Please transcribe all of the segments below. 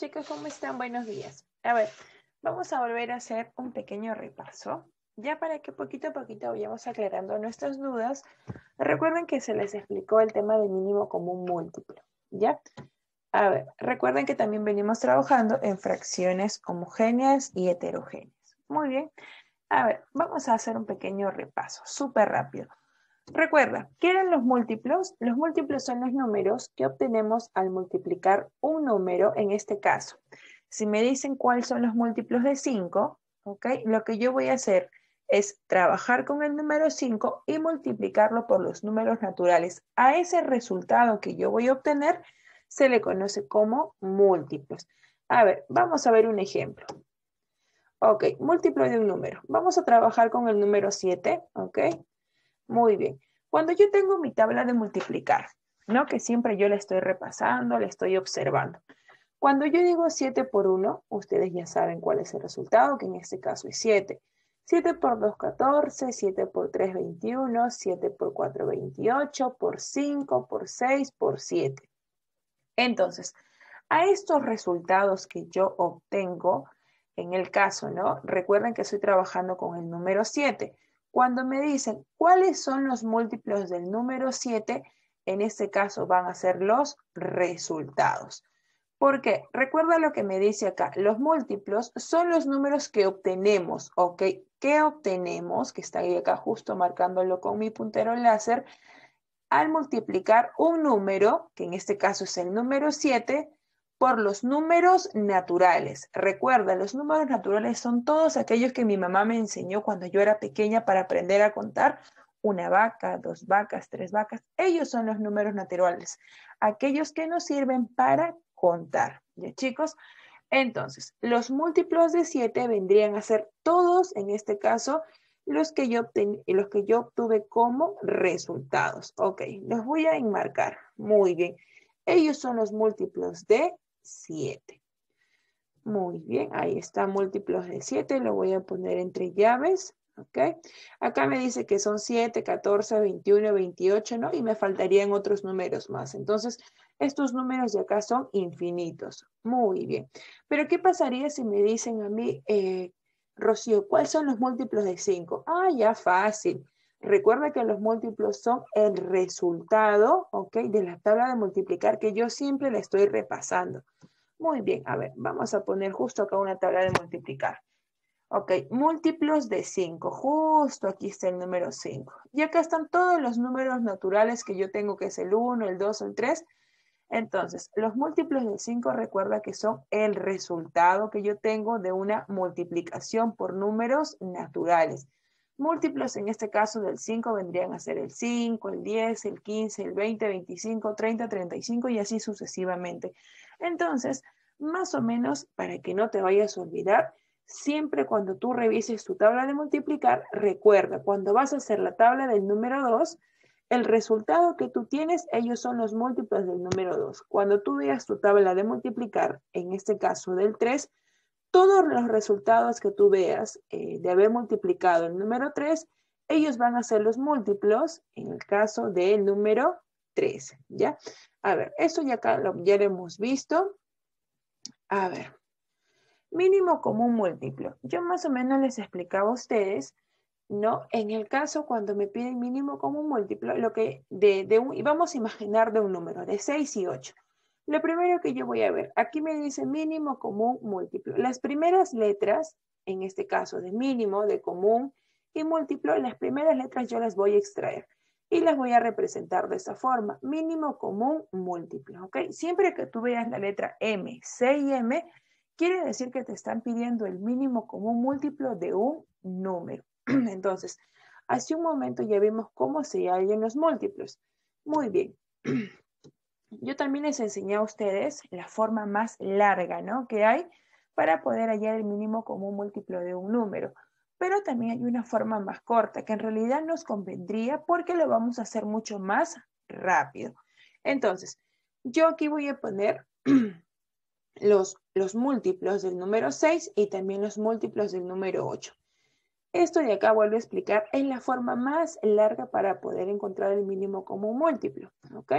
Chicos, ¿cómo están? Buenos días. A ver, vamos a volver a hacer un pequeño repaso, ya para que poquito a poquito vayamos aclarando nuestras dudas. Recuerden que se les explicó el tema del mínimo común múltiplo, ¿ya? A ver, recuerden que también venimos trabajando en fracciones homogéneas y heterogéneas. Muy bien. A ver, vamos a hacer un pequeño repaso, súper rápido. Recuerda, ¿qué eran los múltiplos? Los múltiplos son los números que obtenemos al multiplicar un número, en este caso. Si me dicen cuáles son los múltiplos de 5, ¿ok? lo que yo voy a hacer es trabajar con el número 5 y multiplicarlo por los números naturales. A ese resultado que yo voy a obtener se le conoce como múltiplos. A ver, vamos a ver un ejemplo. Ok, múltiplo de un número. Vamos a trabajar con el número 7, ¿ok? Muy bien. Cuando yo tengo mi tabla de multiplicar, ¿no? Que siempre yo la estoy repasando, la estoy observando. Cuando yo digo 7 por 1, ustedes ya saben cuál es el resultado, que en este caso es 7. 7 por 2, 14, 7 por 3, 21, 7 por 4, 28, por 5, por 6, por 7. Entonces, a estos resultados que yo obtengo, en el caso, ¿no? Recuerden que estoy trabajando con el número 7. Cuando me dicen cuáles son los múltiplos del número 7, en este caso van a ser los resultados. Porque recuerda lo que me dice acá, los múltiplos son los números que obtenemos, ¿ok? ¿Qué obtenemos? Que está ahí acá justo marcándolo con mi puntero láser. Al multiplicar un número, que en este caso es el número 7, por los números naturales. Recuerda, los números naturales son todos aquellos que mi mamá me enseñó cuando yo era pequeña para aprender a contar una vaca, dos vacas, tres vacas. Ellos son los números naturales, aquellos que nos sirven para contar. ¿Ya chicos? Entonces, los múltiplos de 7 vendrían a ser todos, en este caso, los que yo, los que yo obtuve como resultados. Ok, los voy a enmarcar. Muy bien. Ellos son los múltiplos de 7. Muy bien, ahí está múltiplos de 7, lo voy a poner entre llaves, ¿ok? Acá me dice que son 7, 14, 21, 28, ¿no? Y me faltarían otros números más. Entonces, estos números de acá son infinitos. Muy bien. Pero, ¿qué pasaría si me dicen a mí, eh, Rocío, ¿cuáles son los múltiplos de 5? Ah, ya fácil. Recuerda que los múltiplos son el resultado, ¿ok? De la tabla de multiplicar que yo siempre la estoy repasando. Muy bien, a ver, vamos a poner justo acá una tabla de multiplicar. Ok, múltiplos de 5, justo aquí está el número 5. Y acá están todos los números naturales que yo tengo, que es el 1, el 2, el 3. Entonces, los múltiplos de 5 recuerda que son el resultado que yo tengo de una multiplicación por números naturales. Múltiplos en este caso del 5 vendrían a ser el 5, el 10, el 15, el 20, 25, 30, 35 y así sucesivamente. Entonces, más o menos, para que no te vayas a olvidar, siempre cuando tú revises tu tabla de multiplicar, recuerda, cuando vas a hacer la tabla del número 2, el resultado que tú tienes, ellos son los múltiplos del número 2. Cuando tú veas tu tabla de multiplicar, en este caso del 3, todos los resultados que tú veas eh, de haber multiplicado el número 3, ellos van a ser los múltiplos en el caso del número 3, ¿ya? A ver, esto ya, acá lo, ya hemos visto. A ver, mínimo común múltiplo. Yo más o menos les explicaba a ustedes, ¿no? En el caso cuando me piden mínimo común múltiplo, lo que de, de un, y vamos a imaginar de un número, de 6 y 8. Lo primero que yo voy a ver, aquí me dice mínimo, común, múltiplo. Las primeras letras, en este caso de mínimo, de común y múltiplo, las primeras letras yo las voy a extraer y las voy a representar de esta forma. Mínimo, común, múltiplo, ¿ok? Siempre que tú veas la letra M, C y M, quiere decir que te están pidiendo el mínimo común múltiplo de un número. Entonces, hace un momento ya vimos cómo se hallan los múltiplos. Muy bien. yo también les enseñé a ustedes la forma más larga ¿no? que hay para poder hallar el mínimo común múltiplo de un número. Pero también hay una forma más corta que en realidad nos convendría porque lo vamos a hacer mucho más rápido. Entonces, yo aquí voy a poner los, múltiplos del número 6 y también los múltiplos del número 8. Esto de acá vuelvo a explicar, es la forma más larga para poder encontrar el mínimo común múltiplo, ¿ok?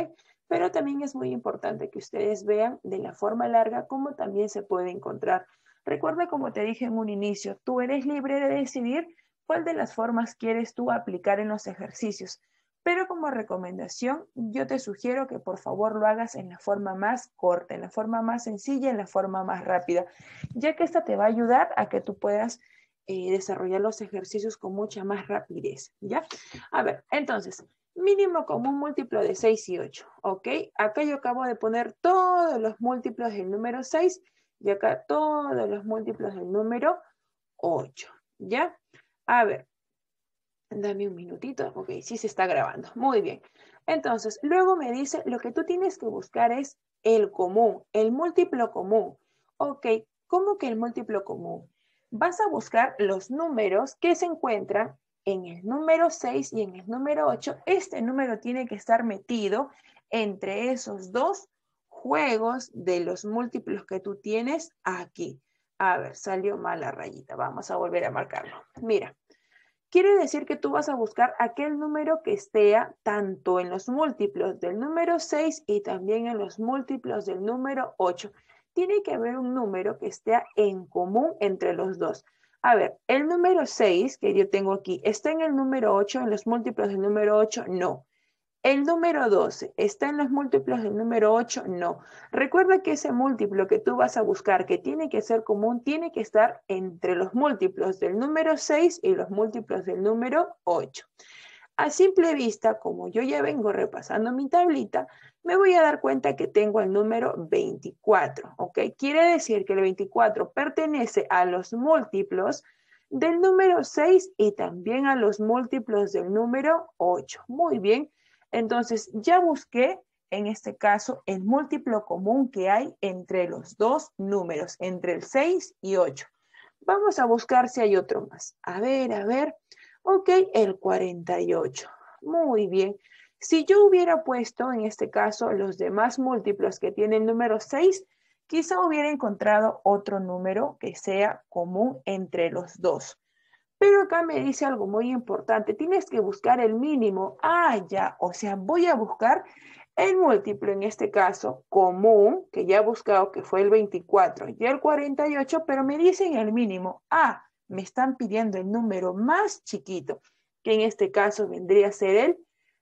pero también es muy importante que ustedes vean de la forma larga cómo también se puede encontrar. Recuerda, como te dije en un inicio, tú eres libre de decidir cuál de las formas quieres tú aplicar en los ejercicios, pero como recomendación yo te sugiero que por favor lo hagas en la forma más corta, en la forma más sencilla, en la forma más rápida, ya que esta te va a ayudar a que tú puedas eh, desarrollar los ejercicios con mucha más rapidez, ¿ya? A ver, entonces, mínimo común múltiplo de 6 y 8, ¿ok? Acá yo acabo de poner todos los múltiplos del número 6 y acá todos los múltiplos del número 8, ¿ya? A ver, dame un minutito, ok, sí se está grabando, muy bien. Entonces, luego me dice, lo que tú tienes que buscar es el común, el múltiplo común. Ok, ¿cómo que el múltiplo común? Vas a buscar los números que se encuentran en el número 6 y en el número 8, este número tiene que estar metido entre esos dos juegos de los múltiplos que tú tienes aquí. A ver, salió mal la rayita. Vamos a volver a marcarlo. Mira, quiere decir que tú vas a buscar aquel número que esté tanto en los múltiplos del número 6 y también en los múltiplos del número 8. Tiene que haber un número que esté en común entre los dos. A ver, el número 6 que yo tengo aquí, ¿está en el número 8? ¿En los múltiplos del número 8? No. El número 12, ¿está en los múltiplos del número 8? No. Recuerda que ese múltiplo que tú vas a buscar, que tiene que ser común, tiene que estar entre los múltiplos del número 6 y los múltiplos del número 8. A simple vista, como yo ya vengo repasando mi tablita, me voy a dar cuenta que tengo el número 24, ¿ok? Quiere decir que el 24 pertenece a los múltiplos del número 6 y también a los múltiplos del número 8. Muy bien, entonces ya busqué en este caso el múltiplo común que hay entre los dos números, entre el 6 y 8. Vamos a buscar si hay otro más. A ver, a ver. Ok, el 48. Muy bien. Si yo hubiera puesto en este caso los demás múltiplos que tienen número 6, quizá hubiera encontrado otro número que sea común entre los dos. Pero acá me dice algo muy importante, tienes que buscar el mínimo. Ah, ya, o sea, voy a buscar el múltiplo, en este caso, común, que ya he buscado, que fue el 24 y el 48, pero me dicen el mínimo. Ah, me están pidiendo el número más chiquito, que en este caso vendría a ser el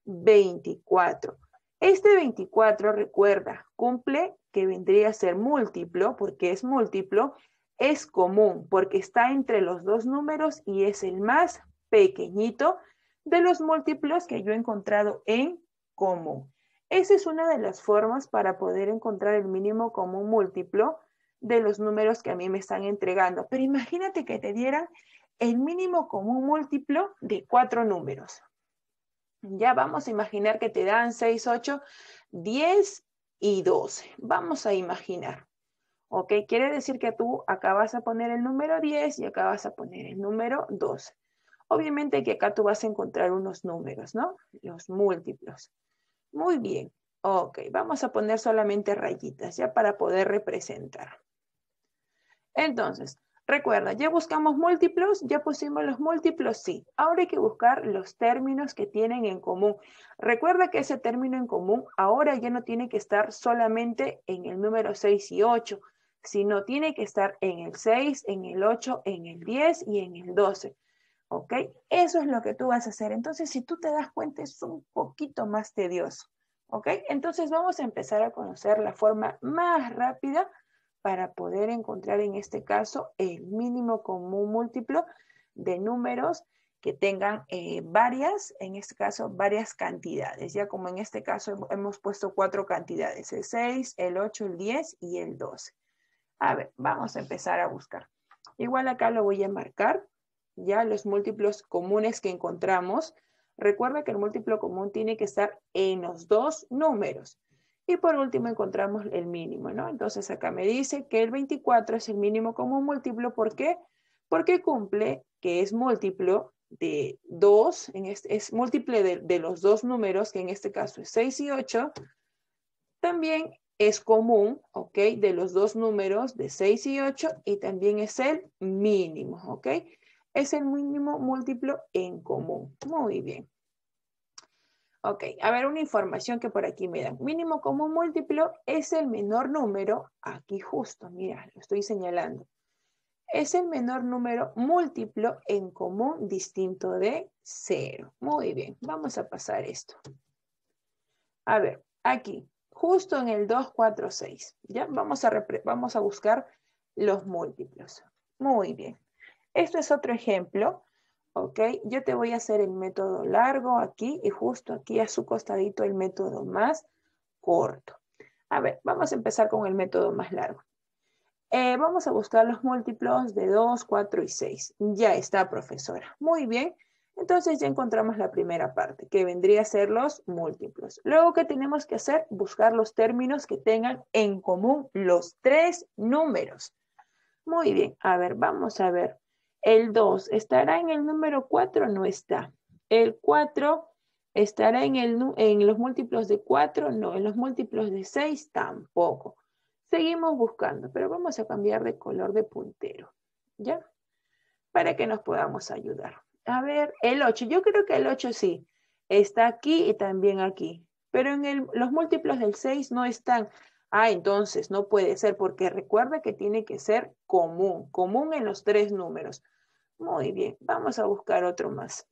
24. Este 24, recuerda, cumple que vendría a ser múltiplo, porque es múltiplo, es común, porque está entre los dos números y es el más pequeñito de los múltiplos que yo he encontrado en común. Esa es una de las formas para poder encontrar el mínimo común múltiplo de los números que a mí me están entregando. Pero imagínate que te dieran el mínimo común múltiplo de cuatro números. Ya vamos a imaginar que te dan 6, 8, 10 y 12. Vamos a imaginar. ¿Ok? Quiere decir que tú acá vas a poner el número 10 y acá vas a poner el número 12. Obviamente que acá tú vas a encontrar unos números, ¿no? Los múltiplos. Muy bien. Ok, vamos a poner solamente rayitas ya para poder representar. Entonces, Recuerda, ya buscamos múltiplos, ya pusimos los múltiplos sí. Ahora hay que buscar los términos que tienen en común. Recuerda que ese término en común ahora ya no tiene que estar solamente en el número 6 y 8, sino tiene que estar en el 6, en el 8, en el 10 y en el 12. ¿Ok? Eso es lo que tú vas a hacer. Entonces, si tú te das cuenta, es un poquito más tedioso. ¿Ok? Entonces, vamos a empezar a conocer la forma más rápida para poder encontrar en este caso el mínimo común múltiplo de números que tengan eh, varias, en este caso, varias cantidades. Ya como en este caso hemos puesto cuatro cantidades, el 6, el 8, el 10 y el 12. A ver, vamos a empezar a buscar. Igual acá lo voy a marcar, ya los múltiplos comunes que encontramos. Recuerda que el múltiplo común tiene que estar en los dos números. Y por último encontramos el mínimo, ¿no? Entonces acá me dice que el 24 es el mínimo común múltiplo. ¿Por qué? Porque cumple que es múltiplo de 2, es múltiple de los dos números, que en este caso es 6 y 8. También es común, ¿ok? De los dos números de 6 y 8 y también es el mínimo, ¿ok? Es el mínimo múltiplo en común. Muy bien. Ok, a ver una información que por aquí me dan. Mínimo común múltiplo es el menor número, aquí justo, mira, lo estoy señalando. Es el menor número múltiplo en común distinto de cero. Muy bien, vamos a pasar esto. A ver, aquí, justo en el 2, 4, 6. ¿ya? Vamos a, vamos a buscar los múltiplos. Muy bien. Esto es otro ejemplo ¿ok? Yo te voy a hacer el método largo aquí y justo aquí a su costadito el método más corto. A ver, vamos a empezar con el método más largo. Eh, vamos a buscar los múltiplos de 2, 4 y 6. Ya está, profesora. Muy bien. Entonces ya encontramos la primera parte, que vendría a ser los múltiplos. Luego, ¿qué tenemos que hacer? Buscar los términos que tengan en común los tres números. Muy bien. A ver, vamos a ver. El 2 estará en el número 4, no está. El 4 estará en, el, en los múltiplos de 4, no. En los múltiplos de 6, tampoco. Seguimos buscando, pero vamos a cambiar de color de puntero, ¿ya? Para que nos podamos ayudar. A ver, el 8. Yo creo que el 8 sí. Está aquí y también aquí. Pero en el, los múltiplos del 6 no están. Ah, entonces no puede ser porque recuerda que tiene que ser común, común en los tres números. Muy bien, vamos a buscar otro más.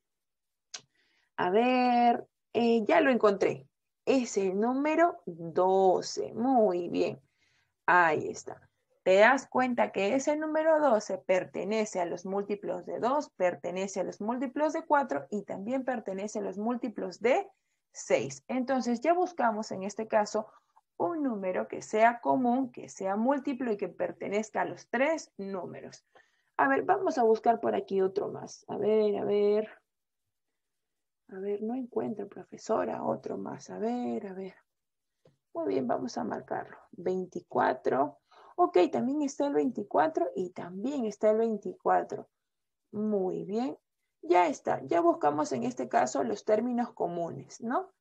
A ver, eh, ya lo encontré. Es el número 12. Muy bien, ahí está. Te das cuenta que ese número 12 pertenece a los múltiplos de 2, pertenece a los múltiplos de 4 y también pertenece a los múltiplos de 6. Entonces ya buscamos en este caso un número que sea común, que sea múltiplo y que pertenezca a los tres números. A ver, vamos a buscar por aquí otro más. A ver, a ver. A ver, no encuentro, profesora, otro más. A ver, a ver. Muy bien, vamos a marcarlo. 24. Ok, también está el 24 y también está el 24. Muy bien. Ya está, ya buscamos en este caso los términos comunes, ¿no?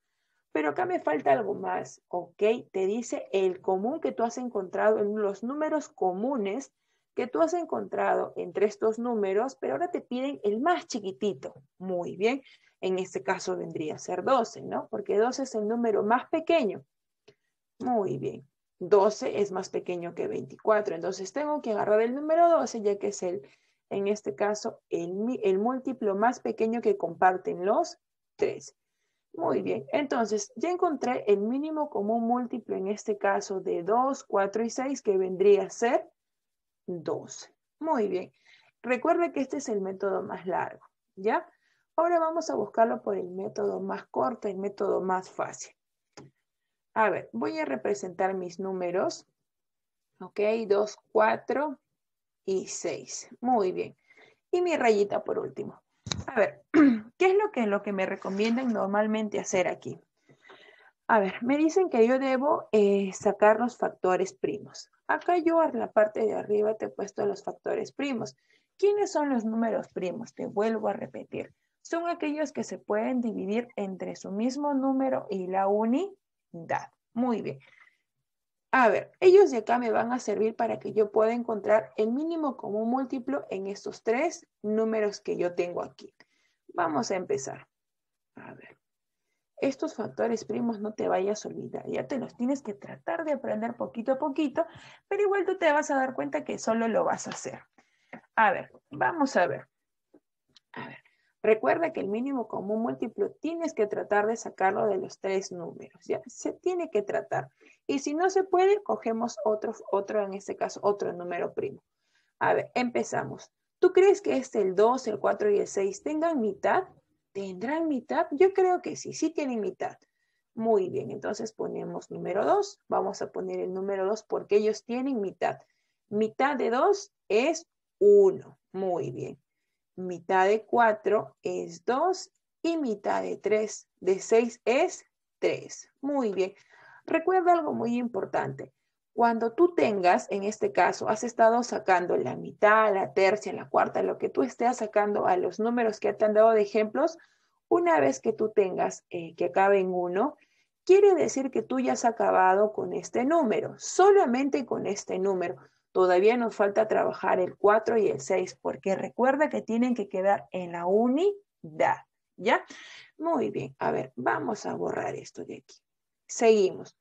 pero acá me falta algo más, ¿ok? Te dice el común que tú has encontrado en los números comunes que tú has encontrado entre estos números, pero ahora te piden el más chiquitito. Muy bien, en este caso vendría a ser 12, ¿no? Porque 12 es el número más pequeño. Muy bien, 12 es más pequeño que 24, entonces tengo que agarrar el número 12 ya que es el, en este caso, el, el múltiplo más pequeño que comparten los tres. Muy bien, entonces ya encontré el mínimo común múltiplo en este caso de 2, 4 y 6 que vendría a ser 12. Muy bien, recuerde que este es el método más largo, ¿ya? Ahora vamos a buscarlo por el método más corto, el método más fácil. A ver, voy a representar mis números, ¿ok? 2, 4 y 6. Muy bien. Y mi rayita por último. A ver, ¿Qué es lo que, lo que me recomiendan normalmente hacer aquí? A ver, me dicen que yo debo eh, sacar los factores primos. Acá yo en la parte de arriba te he puesto los factores primos. ¿Quiénes son los números primos? Te vuelvo a repetir. Son aquellos que se pueden dividir entre su mismo número y la unidad. Muy bien. A ver, ellos de acá me van a servir para que yo pueda encontrar el mínimo común múltiplo en estos tres números que yo tengo aquí. Vamos a empezar. A ver. Estos factores primos no te vayas a olvidar, ya te los tienes que tratar de aprender poquito a poquito, pero igual tú te vas a dar cuenta que solo lo vas a hacer. A ver, vamos a ver. A ver, recuerda que el mínimo común múltiplo tienes que tratar de sacarlo de los tres números, ¿ya? Se tiene que tratar. Y si no se puede, cogemos otro, otro en este caso, otro número primo. A ver, empezamos. ¿Tú crees que este, el 2, el 4 y el 6 tengan mitad? ¿Tendrán mitad? Yo creo que sí, sí tienen mitad. Muy bien, entonces ponemos número 2. Vamos a poner el número 2 porque ellos tienen mitad. Mitad de 2 es 1. Muy bien. Mitad de 4 es 2 y mitad de 3 de 6 es 3. Muy bien. Recuerda algo muy importante. Cuando tú tengas, en este caso, has estado sacando la mitad, la tercia, la cuarta, lo que tú estés sacando a los números que te han dado de ejemplos, una vez que tú tengas eh, que acabe en uno, quiere decir que tú ya has acabado con este número, solamente con este número. Todavía nos falta trabajar el 4 y el 6, porque recuerda que tienen que quedar en la unidad, ¿ya? Muy bien, a ver, vamos a borrar esto de aquí. Seguimos.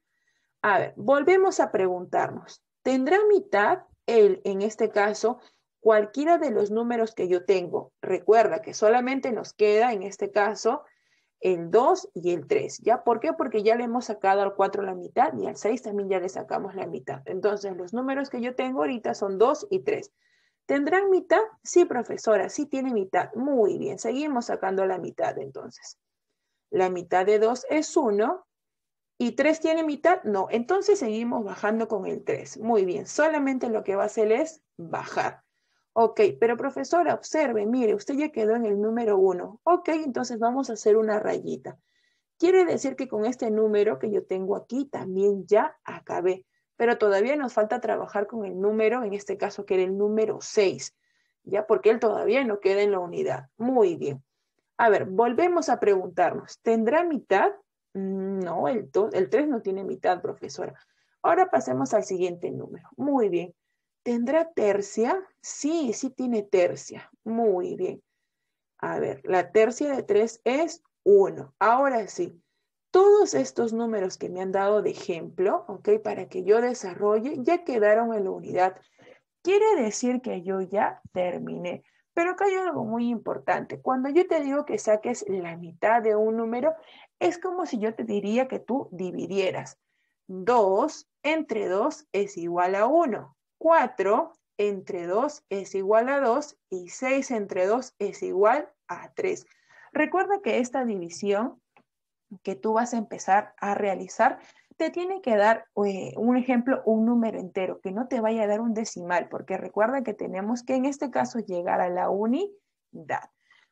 A ver, volvemos a preguntarnos, ¿tendrá mitad el, en este caso, cualquiera de los números que yo tengo? Recuerda que solamente nos queda, en este caso, el 2 y el 3. ¿Ya por qué? Porque ya le hemos sacado al 4 la mitad y al 6 también ya le sacamos la mitad. Entonces, los números que yo tengo ahorita son 2 y 3. ¿Tendrán mitad? Sí, profesora, sí tiene mitad. Muy bien, seguimos sacando la mitad entonces. La mitad de 2 es 1, ¿Y 3 tiene mitad? No. Entonces seguimos bajando con el 3. Muy bien. Solamente lo que va a hacer es bajar. Ok, pero profesora, observe, mire, usted ya quedó en el número 1. Ok, entonces vamos a hacer una rayita. Quiere decir que con este número que yo tengo aquí también ya acabé. Pero todavía nos falta trabajar con el número, en este caso que era el número 6. Ya, porque él todavía no queda en la unidad. Muy bien. A ver, volvemos a preguntarnos, ¿tendrá mitad? Mm, no, el, el 3 no tiene mitad, profesora. Ahora pasemos al siguiente número. Muy bien. ¿Tendrá tercia? Sí, sí tiene tercia. Muy bien. A ver, la tercia de 3 es 1. Ahora sí, todos estos números que me han dado de ejemplo, ¿ok? Para que yo desarrolle, ya quedaron en la unidad. Quiere decir que yo ya terminé. Pero acá hay algo muy importante. Cuando yo te digo que saques la mitad de un número, es como si yo te diría que tú dividieras. 2 entre 2 es igual a 1. 4 entre 2 es igual a 2 y 6 entre 2 es igual a 3. Recuerda que esta división que tú vas a empezar a realizar te tiene que dar eh, un ejemplo, un número entero, que no te vaya a dar un decimal, porque recuerda que tenemos que en este caso llegar a la unidad.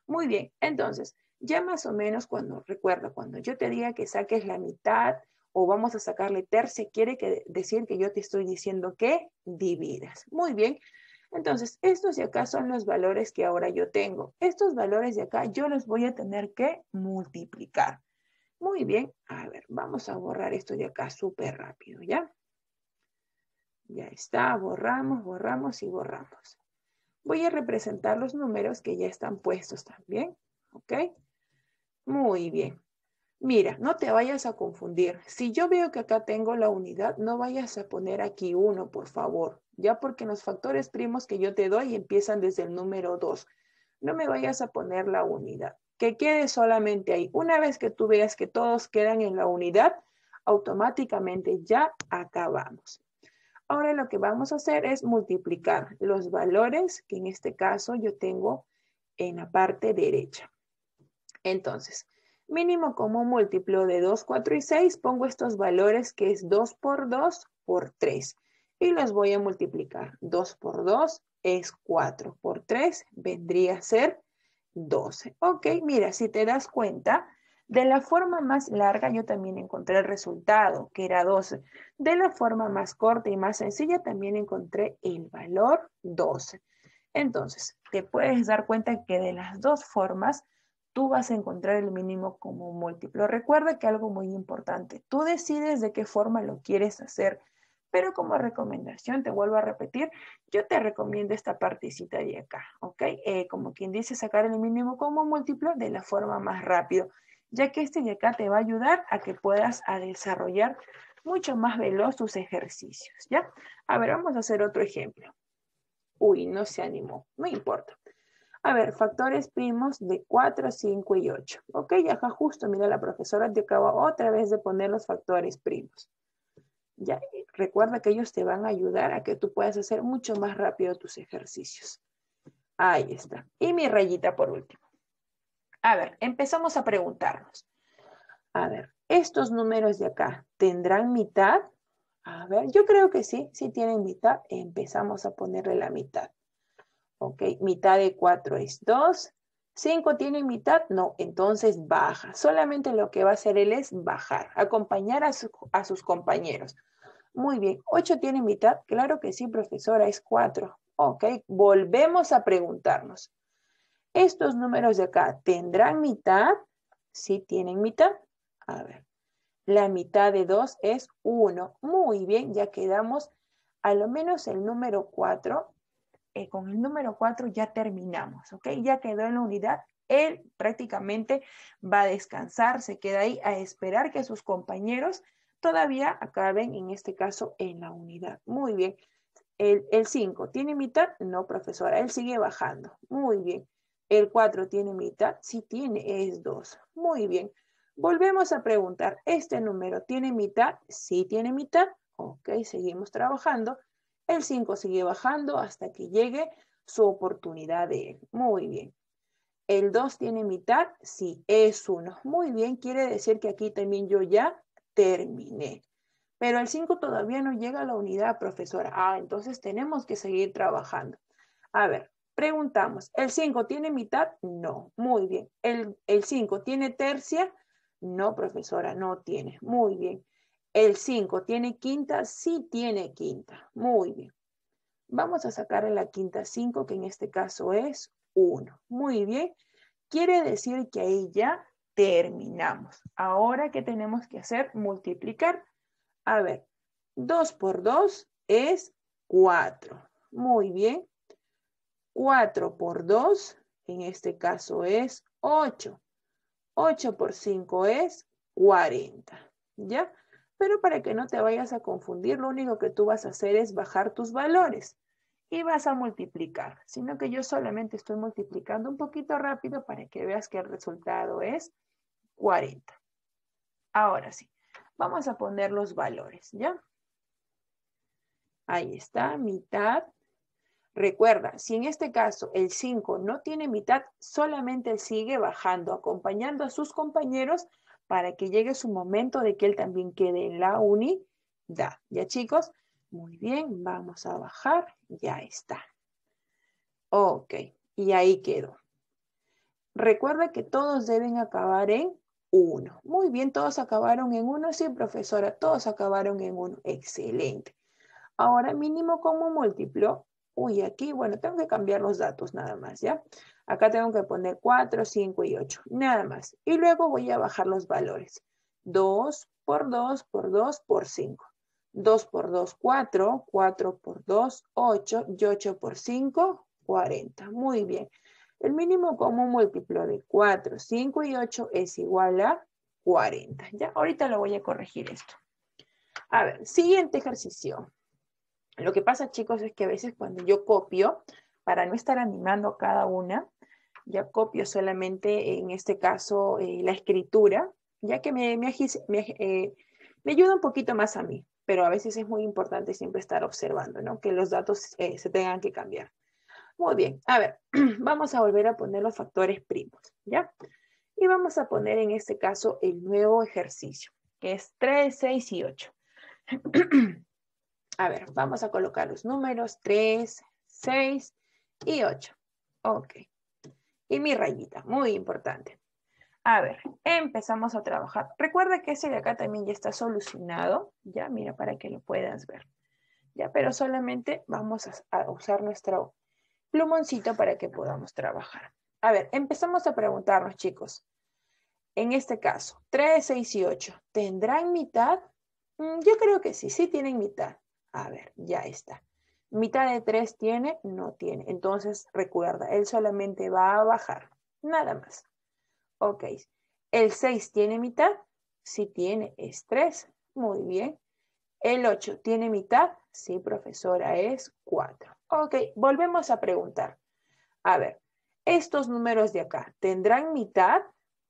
Muy bien, entonces, ya más o menos cuando, recuerda, cuando yo te diga que saques la mitad o vamos a sacarle terce, quiere decir que yo te estoy diciendo que dividas. Muy bien, entonces, estos de acá son los valores que ahora yo tengo. Estos valores de acá yo los voy a tener que multiplicar. Muy bien, a ver, vamos a borrar esto de acá súper rápido, ¿ya? Ya está, borramos, borramos y borramos. Voy a representar los números que ya están puestos también, ¿ok? Muy bien. Mira, no te vayas a confundir. Si yo veo que acá tengo la unidad, no vayas a poner aquí uno, por favor. Ya porque los factores primos que yo te doy empiezan desde el número 2. No me vayas a poner la unidad que quede solamente ahí. Una vez que tú veas que todos quedan en la unidad, automáticamente ya acabamos. Ahora lo que vamos a hacer es multiplicar los valores que en este caso yo tengo en la parte derecha. Entonces, mínimo como múltiplo de 2, 4 y 6, pongo estos valores que es 2 por 2 por 3 y los voy a multiplicar. 2 por 2 es 4, por 3 vendría a ser 12. Ok, mira, si te das cuenta, de la forma más larga yo también encontré el resultado, que era 12. De la forma más corta y más sencilla también encontré el valor 12. Entonces, te puedes dar cuenta que de las dos formas tú vas a encontrar el mínimo como múltiplo. Recuerda que algo muy importante, tú decides de qué forma lo quieres hacer. Pero como recomendación, te vuelvo a repetir, yo te recomiendo esta partecita de acá, ¿ok? Eh, como quien dice, sacar el mínimo como múltiplo de la forma más rápido, ya que este de acá te va a ayudar a que puedas a desarrollar mucho más veloz tus ejercicios, ¿ya? A ver, vamos a hacer otro ejemplo. Uy, no se animó, no importa. A ver, factores primos de 4, 5 y 8. Ok, acá justo, mira, la profesora te acaba otra vez de poner los factores primos. ¿ya? Recuerda que ellos te van a ayudar a que tú puedas hacer mucho más rápido tus ejercicios. Ahí está. Y mi rayita por último. A ver, empezamos a preguntarnos. A ver, ¿estos números de acá tendrán mitad? A ver, yo creo que sí, sí tienen mitad. Empezamos a ponerle la mitad. Ok, mitad de 4 es 2. 5 tiene mitad, no, entonces baja. Solamente lo que va a hacer él es bajar, acompañar a sus compañeros. Muy bien, 8 tiene mitad. Claro que sí, profesora, es 4. Ok, volvemos a preguntarnos. ¿Estos números de acá tendrán mitad? Sí tienen mitad. A ver, la mitad de 2 es 1. Muy bien, ya quedamos a lo menos el número 4. Eh, con el número 4 ya terminamos, ¿ok? Ya quedó en la unidad. Él prácticamente va a descansar, se queda ahí a esperar que sus compañeros todavía acaben en este caso en la unidad. Muy bien. El 5 tiene mitad, no profesora, él sigue bajando. Muy bien. El 4 tiene mitad, Sí tiene es 2. Muy bien. Volvemos a preguntar, ¿este número tiene mitad? Sí tiene mitad. Ok, seguimos trabajando. El 5 sigue bajando hasta que llegue su oportunidad de él. Muy bien. El 2 tiene mitad, sí, es 1. Muy bien, quiere decir que aquí también yo ya terminé. Pero el 5 todavía no llega a la unidad, profesora. Ah, entonces tenemos que seguir trabajando. A ver, preguntamos, ¿el 5 tiene mitad? No, muy bien. ¿El 5 tiene tercia? No, profesora, no tiene. Muy bien. ¿El 5 tiene quinta? Sí tiene quinta. Muy bien. Vamos a sacar la quinta 5, que en este caso es 1. Muy bien. Quiere decir que ahí ya terminamos. Ahora, ¿qué tenemos que hacer? Multiplicar. A ver, 2 por 2 es 4. Muy bien. 4 por 2, en este caso es 8. 8 por 5 es 40. ¿Ya? Pero para que no te vayas a confundir, lo único que tú vas a hacer es bajar tus valores y vas a multiplicar, sino que yo solamente estoy multiplicando un poquito rápido para que veas que el resultado es 40. Ahora sí, vamos a poner los valores, ¿ya? Ahí está, mitad. Recuerda, si en este caso el 5 no tiene mitad, solamente sigue bajando, acompañando a sus compañeros para que llegue su momento de que él también quede en la unidad. ¿Ya chicos? Muy bien, vamos a bajar. Ya está. Ok, y ahí quedó. Recuerda que todos deben acabar en uno. Muy bien, todos acabaron en uno, Sí, profesora, todos acabaron en uno. Excelente. Ahora mínimo como múltiplo. Uy, aquí, bueno, tengo que cambiar los datos nada más, ¿ya? Acá tengo que poner 4, 5 y 8, nada más. Y luego voy a bajar los valores. 2 por 2 por 2 por 5. 2 por 2, 4. 4 por 2, 8. Y 8 por 5, 40. Muy bien. El mínimo común múltiplo de 4, 5 y 8 es igual a 40. Ya, ahorita lo voy a corregir esto. A ver, siguiente ejercicio. Lo que pasa, chicos, es que a veces cuando yo copio, para no estar animando cada una, ya copio solamente, en este caso, eh, la escritura, ya que me, eh, me ayuda un poquito más a mí pero a veces es muy importante siempre estar observando, ¿no? Que los datos eh, se tengan que cambiar. Muy bien, a ver, vamos a volver a poner los factores primos, ¿ya? Y vamos a poner en este caso el nuevo ejercicio, que es 3, 6 y 8. a ver, vamos a colocar los números 3, 6 y 8. Ok. Y mi rayita, muy importante. A ver, empezamos a trabajar. Recuerda que ese de acá también ya está solucionado, ya, mira, para que lo puedas ver. Ya, pero solamente vamos a, usar nuestro plumoncito para que podamos trabajar. A ver, empezamos a preguntarnos, chicos. En este caso, 3, 6 y 8, ¿tendrán mitad? Mm, yo creo que sí, sí tienen mitad. A ver, ya está. Mitad de 3 tiene, no tiene. Entonces, recuerda, él solamente va a bajar, nada más. Ok. ¿El 6 tiene mitad? Sí tiene, es 3. Muy bien. ¿El 8 tiene mitad? Sí, profesora, es 4. Ok, volvemos a preguntar. A ver, estos números de acá, ¿tendrán mitad?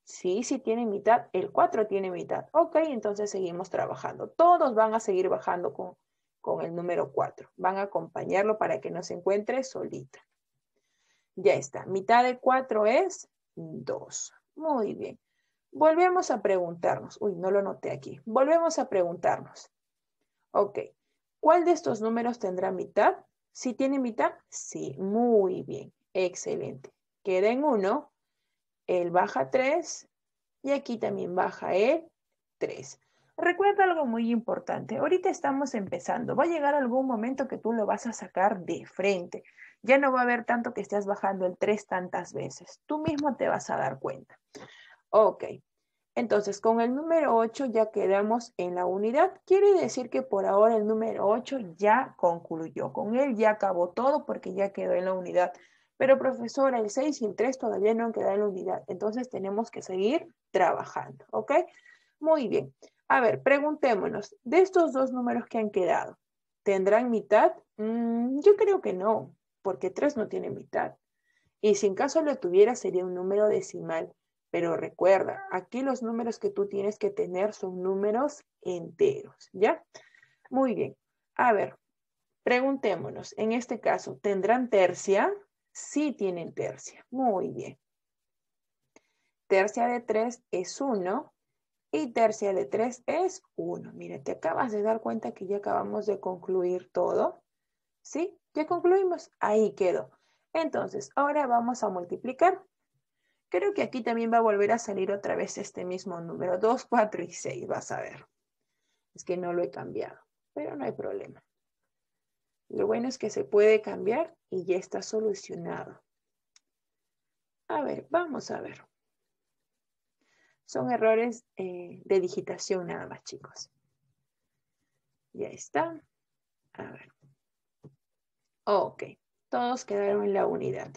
Sí, sí tiene mitad. El 4 tiene mitad. Ok, entonces seguimos trabajando. Todos van a seguir bajando con, con el número 4. Van a acompañarlo para que no se encuentre solita. Ya está. Mitad de 4 es 2. Muy bien. Volvemos a preguntarnos. Uy, no lo noté aquí. Volvemos a preguntarnos. Ok. ¿Cuál de estos números tendrá mitad? Si tiene mitad? Sí, muy bien. Excelente. Queda en uno. él baja 3 y aquí también baja el 3. Recuerda algo muy importante. Ahorita estamos empezando. Va a llegar algún momento que tú lo vas a sacar de frente ya no va a haber tanto que estés bajando el 3 tantas veces. Tú mismo te vas a dar cuenta. Ok, entonces con el número 8 ya quedamos en la unidad. Quiere decir que por ahora el número 8 ya concluyó. Con él ya acabó todo porque ya quedó en la unidad. Pero profesora, el 6 y el 3 todavía no han quedado en la unidad. Entonces tenemos que seguir trabajando. ¿Ok? Muy bien. A ver, preguntémonos, de estos dos números que han quedado, ¿tendrán mitad? Mm, yo creo que no porque 3 no tiene mitad. Y si en caso lo tuviera sería un número decimal, pero recuerda, aquí los números que tú tienes que tener son números enteros, ¿ya? Muy bien. A ver, preguntémonos, en este caso, ¿tendrán tercia? Sí tienen tercia. Muy bien. Tercia de 3 es 1 y tercia de 3 es 1. Mira, te acabas de dar cuenta que ya acabamos de concluir todo, ¿sí? Ya concluimos, ahí quedó. Entonces, ahora vamos a multiplicar. Creo que aquí también va a volver a salir otra vez este mismo número, 2, 4 y 6, vas a ver. Es que no lo he cambiado, pero no hay problema. Lo bueno es que se puede cambiar y ya está solucionado. A ver, vamos a ver. Son errores eh, de digitación nada más, chicos. Ya está. A ver. Ok, todos quedaron en la unidad.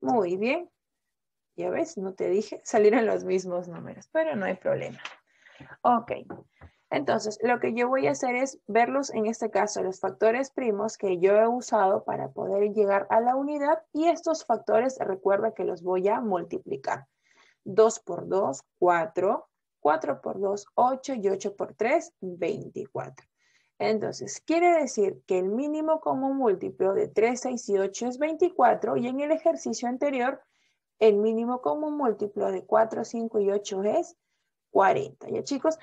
Muy bien. Ya ves, no te dije, salieron los mismos números, pero no hay problema. Ok, entonces lo que yo voy a hacer es verlos, en este caso, los factores primos que yo he usado para poder llegar a la unidad y estos factores, recuerda que los voy a multiplicar. 2 por 2, 4, 4 por 2, 8 y 8 por 3, 24. Entonces, quiere decir que el mínimo común múltiplo de 3, 6 y 8 es 24 y en el ejercicio anterior el mínimo común múltiplo de 4, 5 y 8 es 40. Ya chicos,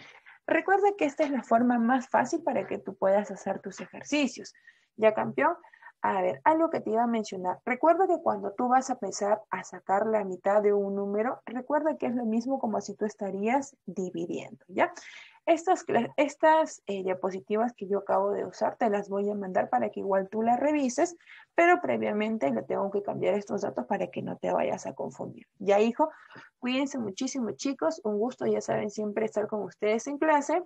recuerda que esta es la forma más fácil para que tú puedas hacer tus ejercicios. Ya campeón, a ver, algo que te iba a mencionar. Recuerda que cuando tú vas a empezar a sacar la mitad de un número, recuerda que es lo mismo como si tú estarías dividiendo, ¿ya? Estas, eh, diapositivas que yo acabo de usar te las voy a mandar para que igual tú las revises, pero previamente le tengo que cambiar estos datos para que no te vayas a confundir. Ya, hijo, cuídense muchísimo, chicos. Un gusto, ya saben, siempre estar con ustedes en clase.